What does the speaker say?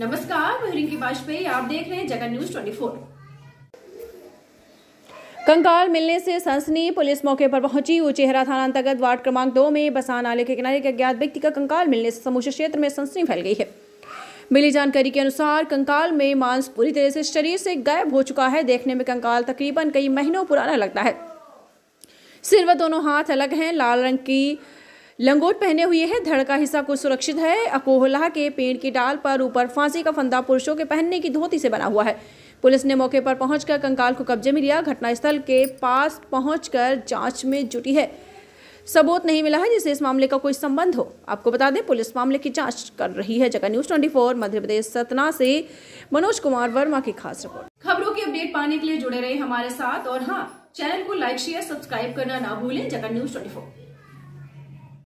नमस्कार मैं वाजपेयी आप देख रहे हैं जगह न्यूज 24 कंकाल मिलने से सनसनी पुलिस मौके पर पहुंची उचेहरा थाना अंतर्गत वार्ड क्रमांक दो में बसा नाले के किनारे के अज्ञात व्यक्ति का कंकाल मिलने से समूचे क्षेत्र में सनसनी फैल गई है मिली जानकारी के अनुसार कंकाल में मांस पूरी तरह से शरीर से गायब हो चुका है देखने में कंकाल तकरीबन कई महीनों पुराना लगता है सिर्फ दोनों हाथ अलग हैं लाल रंग की लंगोट पहने हुए है धड़ का हिस्सा कुछ सुरक्षित है अकोहला के पेड़ की डाल पर ऊपर फांसी का फंदा पुरुषों के पहनने की धोती से बना हुआ है पुलिस ने मौके पर पहुंचकर कंकाल को कब्जे में लिया घटनास्थल के पास पहुंचकर जांच में जुटी है सबूत नहीं मिला है जिससे इस मामले का कोई संबंध हो आपको बता दें पुलिस मामले की जांच कर रही है जगह न्यूज 24 मध्य प्रदेश सतना से मनोज कुमार वर्मा की खास रिपोर्ट खबरों की अपडेट पाने के लिए जुड़े रहे हमारे साथ और हाँ चैनल को लाइक शेयर सब्सक्राइब करना ना भूलें जगह न्यूज ट्वेंटी